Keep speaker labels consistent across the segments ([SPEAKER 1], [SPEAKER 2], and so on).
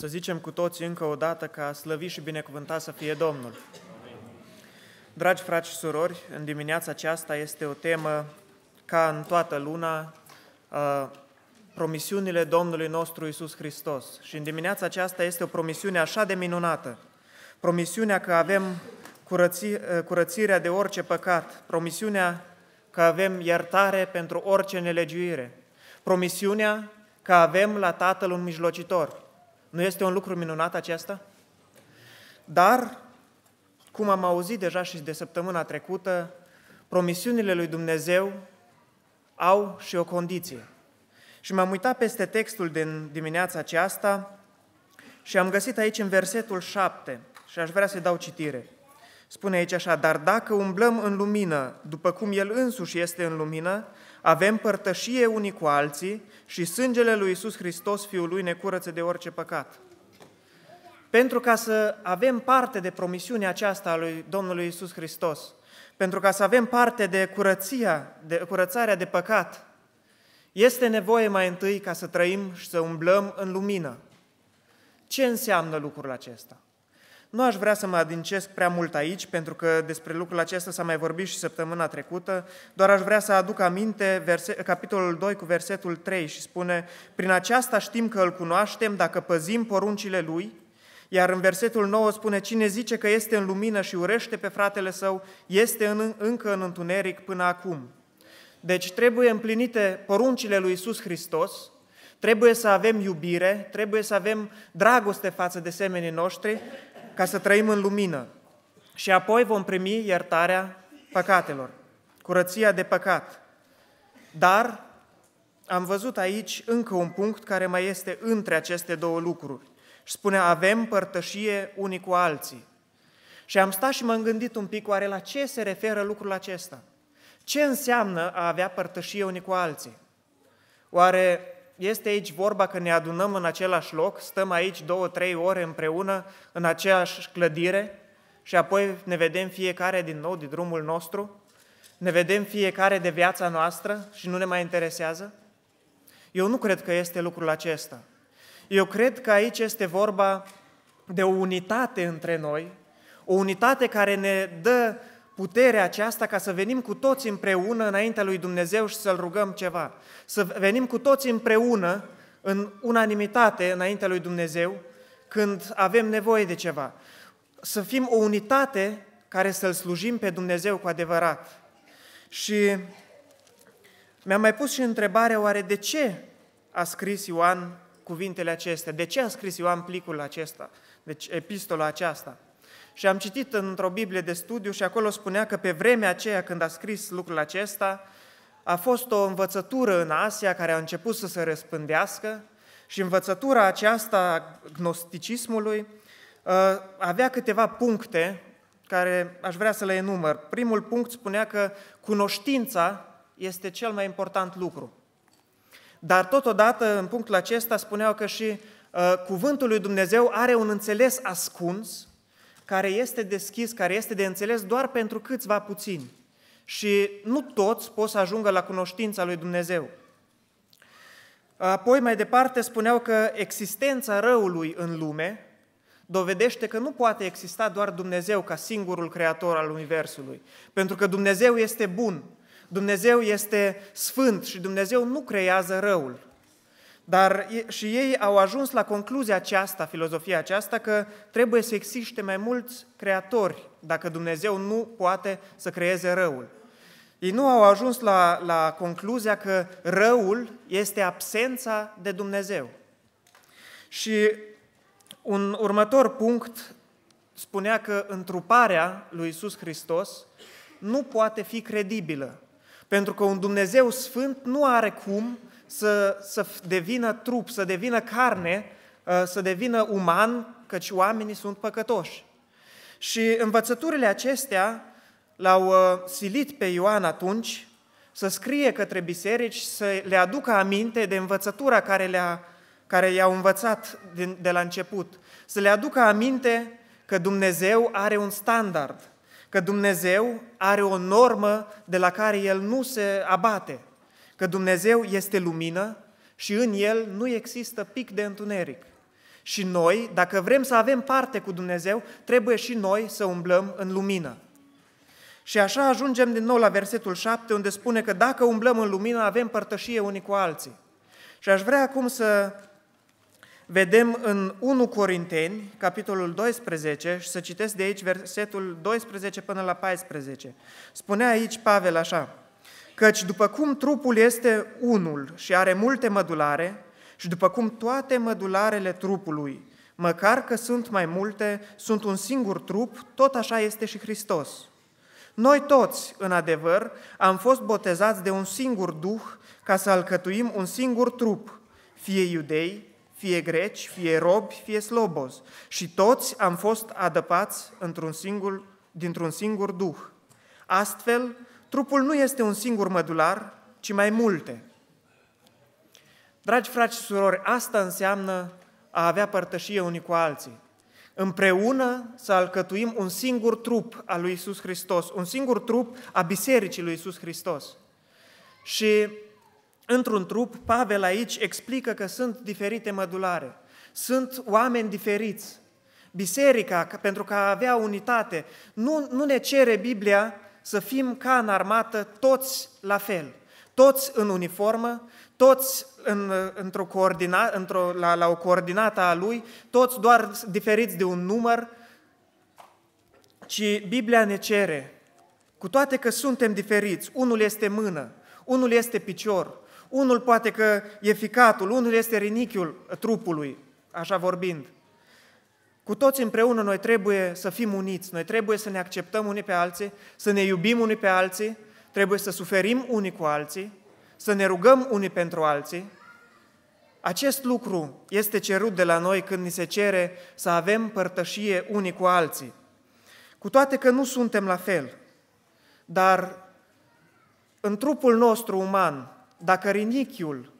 [SPEAKER 1] Să zicem cu toții încă o dată ca slăvi și binecuvântat să fie Domnul. Dragi frați și surori, în dimineața aceasta este o temă ca în toată luna, uh, promisiunile Domnului nostru Isus Hristos. Și în dimineața aceasta este o promisiune așa de minunată. Promisiunea că avem uh, curățirea de orice păcat, promisiunea că avem iertare pentru orice nelegiuire, promisiunea că avem la Tatăl un mijlocitor, nu este un lucru minunat acesta? Dar, cum am auzit deja și de săptămâna trecută, promisiunile lui Dumnezeu au și o condiție. Și m-am uitat peste textul din dimineața aceasta și am găsit aici în versetul 7 și aș vrea să-i dau citire. Spune aici așa, dar dacă umblăm în lumină, după cum El însuși este în lumină, avem părtășie unii cu alții și sângele lui Isus Hristos, Fiul lui, ne curăță de orice păcat. Pentru ca să avem parte de promisiunea aceasta a lui Domnului Isus Hristos, pentru ca să avem parte de, curăția, de curățarea de păcat, este nevoie mai întâi ca să trăim și să umblăm în lumină. Ce înseamnă lucrul acesta? Nu aș vrea să mă adincesc prea mult aici, pentru că despre lucrul acesta s-a mai vorbit și săptămâna trecută, doar aș vrea să aduc aminte verse, capitolul 2 cu versetul 3 și spune Prin aceasta știm că îl cunoaștem dacă păzim poruncile lui, iar în versetul 9 spune Cine zice că este în lumină și urește pe fratele său, este în, încă în întuneric până acum. Deci trebuie împlinite poruncile lui Isus Hristos, trebuie să avem iubire, trebuie să avem dragoste față de semenii noștri ca să trăim în lumină și apoi vom primi iertarea păcatelor, curăția de păcat. Dar am văzut aici încă un punct care mai este între aceste două lucruri. Și spune, avem părtășie unii cu alții. Și am stat și m-am gândit un pic, oare la ce se referă lucrul acesta? Ce înseamnă a avea părtășie unii cu alții? Oare este aici vorba că ne adunăm în același loc, stăm aici două, trei ore împreună, în aceeași clădire și apoi ne vedem fiecare din nou de drumul nostru? Ne vedem fiecare de viața noastră și nu ne mai interesează? Eu nu cred că este lucrul acesta. Eu cred că aici este vorba de o unitate între noi, o unitate care ne dă puterea aceasta ca să venim cu toți împreună înaintea lui Dumnezeu și să-L rugăm ceva. Să venim cu toți împreună, în unanimitate, înaintea lui Dumnezeu, când avem nevoie de ceva. Să fim o unitate care să-L slujim pe Dumnezeu cu adevărat. Și mi-am mai pus și întrebarea, oare de ce a scris Ioan cuvintele acestea? De ce a scris Ioan plicul acesta? Deci epistola aceasta? Și am citit într-o Biblie de studiu și acolo spunea că pe vremea aceea când a scris lucrul acesta, a fost o învățătură în Asia care a început să se răspândească și învățătura aceasta gnosticismului uh, avea câteva puncte care aș vrea să le enumăr. Primul punct spunea că cunoștința este cel mai important lucru. Dar totodată, în punctul acesta, spuneau că și uh, cuvântul lui Dumnezeu are un înțeles ascuns care este deschis, care este de înțeles doar pentru câțiva puțini. Și nu toți pot să ajungă la cunoștința lui Dumnezeu. Apoi, mai departe, spuneau că existența răului în lume dovedește că nu poate exista doar Dumnezeu ca singurul creator al Universului. Pentru că Dumnezeu este bun, Dumnezeu este sfânt și Dumnezeu nu creează răul. Dar și ei au ajuns la concluzia aceasta, filozofia aceasta, că trebuie să existe mai mulți creatori dacă Dumnezeu nu poate să creeze răul. Ei nu au ajuns la, la concluzia că răul este absența de Dumnezeu. Și un următor punct spunea că întruparea lui Isus Hristos nu poate fi credibilă, pentru că un Dumnezeu sfânt nu are cum să, să devină trup, să devină carne, uh, să devină uman, căci oamenii sunt păcătoși. Și învățăturile acestea l-au uh, silit pe Ioan atunci să scrie către biserici, să le aducă aminte de învățătura care, le-a, care i-au învățat din, de la început, să le aducă aminte că Dumnezeu are un standard, că Dumnezeu are o normă de la care El nu se abate – că Dumnezeu este lumină și în El nu există pic de întuneric. Și noi, dacă vrem să avem parte cu Dumnezeu, trebuie și noi să umblăm în lumină. Și așa ajungem din nou la versetul 7, unde spune că dacă umblăm în lumină, avem părtășie unii cu alții. Și aș vrea acum să vedem în 1 Corinteni, capitolul 12, și să citesc de aici versetul 12 până la 14. Spune aici Pavel așa, Căci după cum trupul este unul și are multe mădulare, și după cum toate mădularele trupului, măcar că sunt mai multe, sunt un singur trup, tot așa este și Hristos. Noi toți, în adevăr, am fost botezați de un singur duh ca să alcătuim un singur trup, fie iudei, fie greci, fie robi, fie slobozi. Și toți am fost adăpați într-un singur, dintr-un singur duh. Astfel, Trupul nu este un singur mădular, ci mai multe. Dragi frați și surori, asta înseamnă a avea părtășie unii cu alții. Împreună să alcătuim un singur trup al lui Isus Hristos, un singur trup a Bisericii lui Isus Hristos. Și într-un trup, Pavel aici explică că sunt diferite mădulare, sunt oameni diferiți. Biserica, pentru că a avea unitate, nu, nu ne cere Biblia să fim ca în armată toți la fel, toți în uniformă, toți în, într-o coordina, într la, la o coordinată a lui, toți doar diferiți de un număr, ci Biblia ne cere, cu toate că suntem diferiți, unul este mână, unul este picior, unul poate că e ficatul, unul este rinichiul trupului, așa vorbind – cu toți împreună noi trebuie să fim uniți, noi trebuie să ne acceptăm unii pe alții, să ne iubim unii pe alții, trebuie să suferim unii cu alții, să ne rugăm unii pentru alții. Acest lucru este cerut de la noi când ni se cere să avem părtășie unii cu alții. Cu toate că nu suntem la fel, dar în trupul nostru uman, dacă rinichiul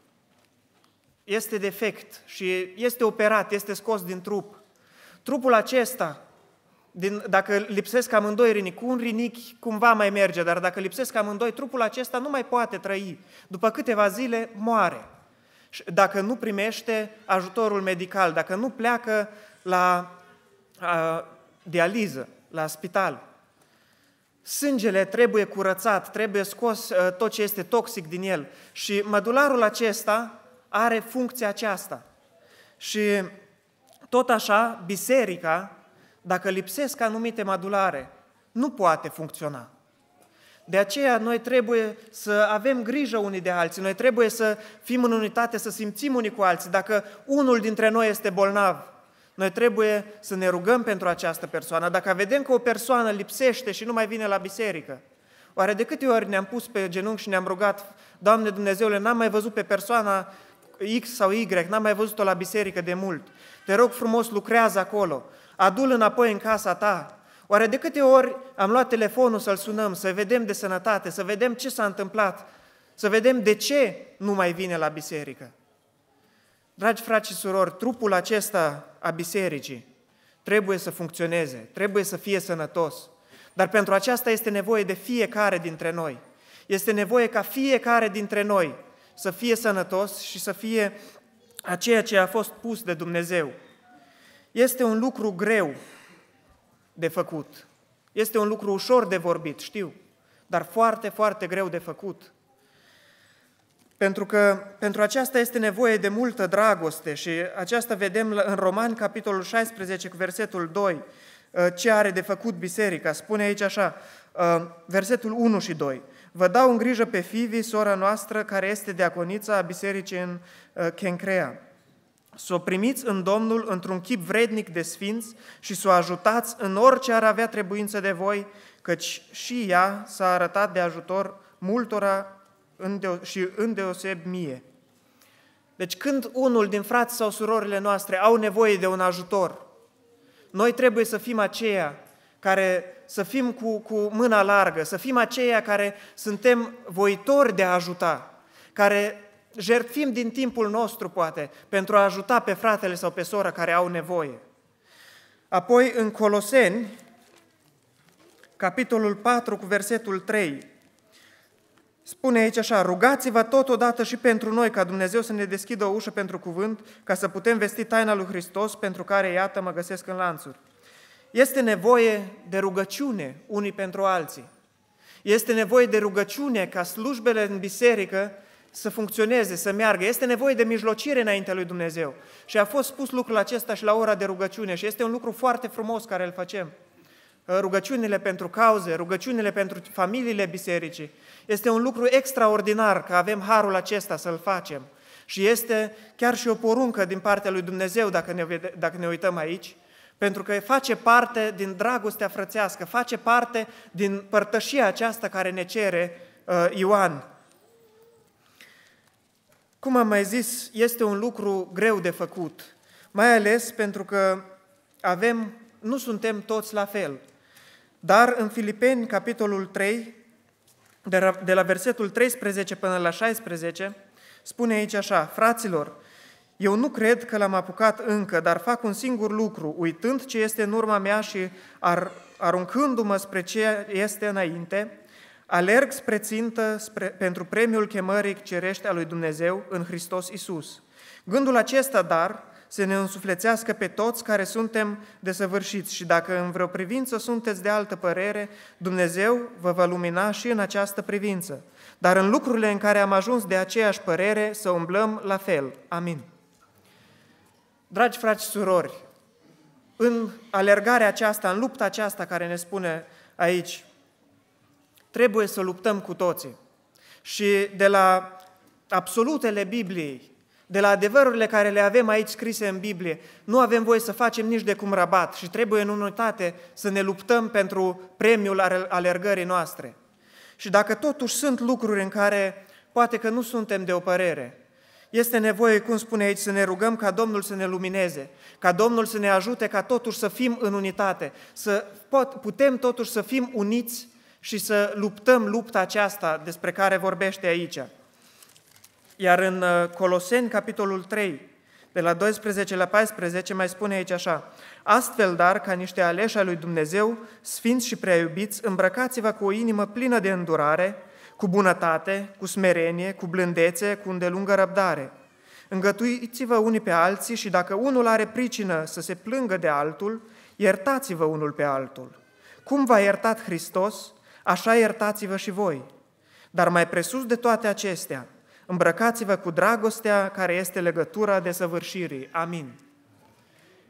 [SPEAKER 1] este defect și este operat, este scos din trup, Trupul acesta, din, dacă lipsesc amândoi rinichi, cu un rinichi cumva mai merge, dar dacă lipsesc amândoi, trupul acesta nu mai poate trăi. După câteva zile moare. Dacă nu primește ajutorul medical, dacă nu pleacă la a, dializă, la spital. Sângele trebuie curățat, trebuie scos a, tot ce este toxic din el. Și mădularul acesta are funcția aceasta. Și tot așa, biserica, dacă lipsesc anumite madulare, nu poate funcționa. De aceea noi trebuie să avem grijă unii de alții, noi trebuie să fim în unitate, să simțim unii cu alții. Dacă unul dintre noi este bolnav, noi trebuie să ne rugăm pentru această persoană. Dacă vedem că o persoană lipsește și nu mai vine la biserică, oare de câte ori ne-am pus pe genunchi și ne-am rugat, Doamne Dumnezeule, n-am mai văzut pe persoana X sau Y, n-am mai văzut-o la biserică de mult. Te rog frumos, lucrează acolo. Adul înapoi în casa ta. Oare de câte ori am luat telefonul să-l sunăm, să vedem de sănătate, să vedem ce s-a întâmplat, să vedem de ce nu mai vine la biserică? Dragi frați și surori, trupul acesta a bisericii trebuie să funcționeze, trebuie să fie sănătos. Dar pentru aceasta este nevoie de fiecare dintre noi. Este nevoie ca fiecare dintre noi să fie sănătos și să fie a ceea ce a fost pus de Dumnezeu. Este un lucru greu de făcut. Este un lucru ușor de vorbit, știu, dar foarte, foarte greu de făcut. Pentru că pentru aceasta este nevoie de multă dragoste și aceasta vedem în Romani, capitolul 16, cu versetul 2, uh, ce are de făcut biserica. Spune aici așa, uh, versetul 1 și 2. Vă dau în grijă pe Fivi, sora noastră, care este diaconița a bisericii în uh, Chencrea. Să o primiți în Domnul într-un chip vrednic de sfinți și să o ajutați în orice ar avea trebuință de voi, căci și ea s-a arătat de ajutor multora și îndeoseb mie. Deci când unul din frați sau surorile noastre au nevoie de un ajutor, noi trebuie să fim aceia care să fim cu, cu mâna largă, să fim aceia care suntem voitori de a ajuta, care jertfim din timpul nostru, poate, pentru a ajuta pe fratele sau pe sora care au nevoie. Apoi, în Coloseni, capitolul 4, cu versetul 3, spune aici așa, rugați-vă totodată și pentru noi, ca Dumnezeu să ne deschidă o ușă pentru cuvânt, ca să putem vesti taina lui Hristos, pentru care, iată, mă găsesc în lanțuri. Este nevoie de rugăciune unii pentru alții. Este nevoie de rugăciune ca slujbele în biserică să funcționeze, să meargă. Este nevoie de mijlocire înaintea lui Dumnezeu. Și a fost spus lucrul acesta și la ora de rugăciune și este un lucru foarte frumos care îl facem. Rugăciunile pentru cauze, rugăciunile pentru familiile bisericii. Este un lucru extraordinar că avem harul acesta să-l facem. Și este chiar și o poruncă din partea lui Dumnezeu, dacă ne, dacă ne uităm aici, pentru că face parte din dragostea frățească, face parte din părtășia aceasta care ne cere uh, Ioan. Cum am mai zis, este un lucru greu de făcut, mai ales pentru că avem, nu suntem toți la fel. Dar în Filipeni, capitolul 3, de la versetul 13 până la 16, spune aici așa, fraților, eu nu cred că l-am apucat încă, dar fac un singur lucru, uitând ce este în urma mea și ar, aruncându-mă spre ce este înainte, alerg spre țintă spre, pentru premiul chemării cerește a lui Dumnezeu în Hristos Isus. Gândul acesta, dar, să ne însuflețească pe toți care suntem desăvârșiți și dacă în vreo privință sunteți de altă părere, Dumnezeu vă va lumina și în această privință. Dar în lucrurile în care am ajuns de aceeași părere, să umblăm la fel. Amin. Dragi frați și surori, în alergarea aceasta, în lupta aceasta care ne spune aici, trebuie să luptăm cu toții. Și de la absolutele Bibliei, de la adevărurile care le avem aici scrise în Biblie, nu avem voie să facem nici de cum rabat și trebuie în unitate să ne luptăm pentru premiul alergării noastre. Și dacă totuși sunt lucruri în care poate că nu suntem de o părere, este nevoie, cum spune aici, să ne rugăm ca Domnul să ne lumineze, ca Domnul să ne ajute ca totuși să fim în unitate, să putem totuși să fim uniți și să luptăm lupta aceasta despre care vorbește aici. Iar în uh, Coloseni, capitolul 3, de la 12 la 14, mai spune aici așa, Astfel, dar, ca niște aleși al lui Dumnezeu, sfinți și prea iubiți, îmbrăcați-vă cu o inimă plină de îndurare, cu bunătate, cu smerenie, cu blândețe, cu îndelungă răbdare. Îngătuiți-vă unii pe alții și dacă unul are pricină să se plângă de altul, iertați-vă unul pe altul. Cum v-a iertat Hristos, așa iertați-vă și voi. Dar mai presus de toate acestea, îmbrăcați-vă cu dragostea care este legătura de săvârșirii. Amin.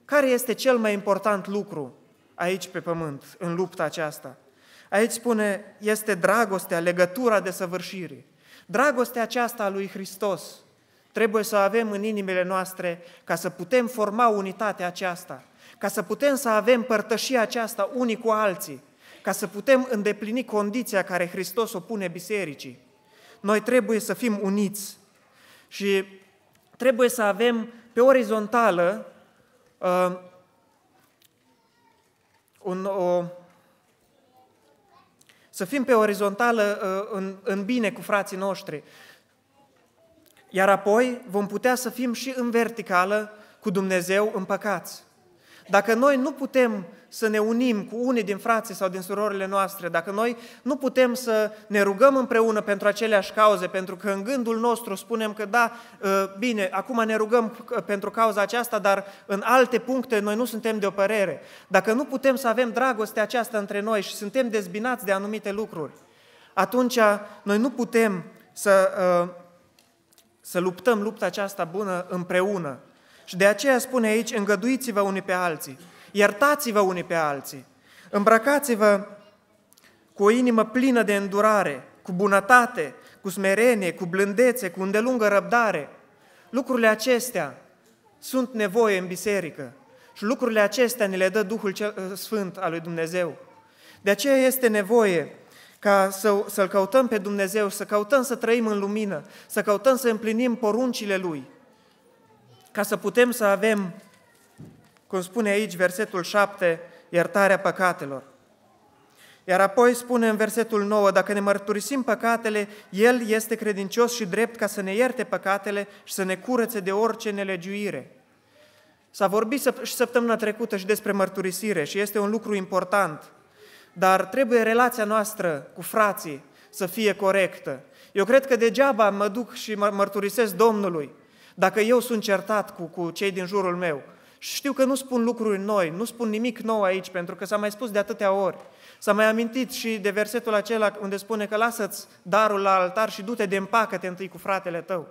[SPEAKER 1] Care este cel mai important lucru aici pe pământ, în lupta aceasta? Aici spune, este dragostea, legătura de săvârșire. Dragostea aceasta a lui Hristos trebuie să o avem în inimile noastre ca să putem forma unitatea aceasta, ca să putem să avem părtășia aceasta unii cu alții, ca să putem îndeplini condiția care Hristos o pune bisericii. Noi trebuie să fim uniți și trebuie să avem pe orizontală uh, un, o, să fim pe orizontală uh, în, în bine cu frații noștri. Iar apoi vom putea să fim și în verticală cu Dumnezeu împăcați. Dacă noi nu putem să ne unim cu unii din frații sau din surorile noastre, dacă noi nu putem să ne rugăm împreună pentru aceleași cauze, pentru că în gândul nostru spunem că da, ă, bine, acum ne rugăm pentru cauza aceasta, dar în alte puncte noi nu suntem de o părere. Dacă nu putem să avem dragostea aceasta între noi și suntem dezbinați de anumite lucruri, atunci noi nu putem să, ă, să luptăm lupta aceasta bună împreună. Și de aceea spune aici, îngăduiți-vă unii pe alții iertați-vă unii pe alții, îmbrăcați-vă cu o inimă plină de îndurare, cu bunătate, cu smerenie, cu blândețe, cu îndelungă răbdare. Lucrurile acestea sunt nevoie în biserică și lucrurile acestea ne le dă Duhul uh, Sfânt al lui Dumnezeu. De aceea este nevoie ca să, să-L căutăm pe Dumnezeu, să căutăm să trăim în lumină, să căutăm să împlinim poruncile Lui, ca să putem să avem cum spune aici versetul 7, iertarea păcatelor. Iar apoi spune în versetul 9, dacă ne mărturisim păcatele, El este credincios și drept ca să ne ierte păcatele și să ne curățe de orice nelegiuire. S-a vorbit și săptămâna trecută și despre mărturisire și este un lucru important, dar trebuie relația noastră cu frații să fie corectă. Eu cred că degeaba mă duc și mă mărturisesc Domnului dacă eu sunt certat cu, cu cei din jurul meu – și știu că nu spun lucruri noi, nu spun nimic nou aici, pentru că s-a mai spus de atâtea ori. S-a mai amintit și de versetul acela unde spune că lasă-ți darul la altar și du-te de împacă-te întâi cu fratele tău.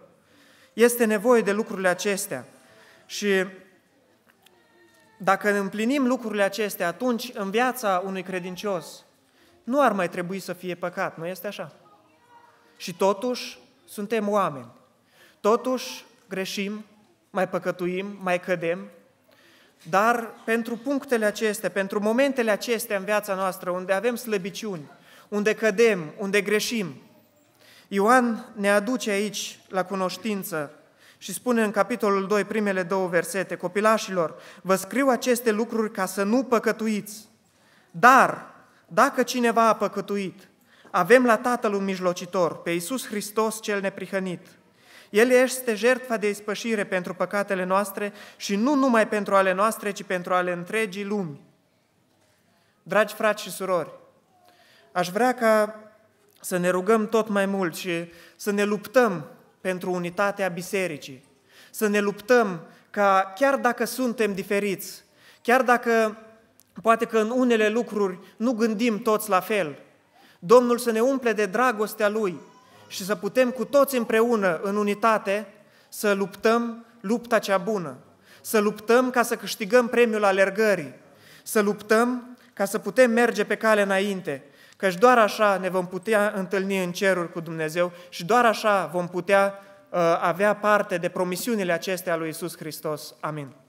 [SPEAKER 1] Este nevoie de lucrurile acestea. Și dacă împlinim lucrurile acestea, atunci în viața unui credincios nu ar mai trebui să fie păcat, nu este așa? Și totuși suntem oameni. Totuși greșim, mai păcătuim, mai cădem, dar pentru punctele acestea, pentru momentele acestea în viața noastră, unde avem slăbiciuni, unde cădem, unde greșim, Ioan ne aduce aici la cunoștință și spune în capitolul 2, primele două versete, copilașilor, vă scriu aceste lucruri ca să nu păcătuiți. Dar, dacă cineva a păcătuit, avem la Tatăl un mijlocitor, pe Iisus Hristos cel neprihănit, el este jertfa de ispășire pentru păcatele noastre și nu numai pentru ale noastre, ci pentru ale întregii lumi. Dragi frați și surori, aș vrea ca să ne rugăm tot mai mult și să ne luptăm pentru unitatea bisericii, să ne luptăm ca chiar dacă suntem diferiți, chiar dacă poate că în unele lucruri nu gândim toți la fel, Domnul să ne umple de dragostea Lui, și să putem cu toți împreună, în unitate, să luptăm lupta cea bună, să luptăm ca să câștigăm premiul alergării, să luptăm ca să putem merge pe cale înainte, căci doar așa ne vom putea întâlni în ceruri cu Dumnezeu și doar așa vom putea uh, avea parte de promisiunile acestea lui Isus Hristos. Amin.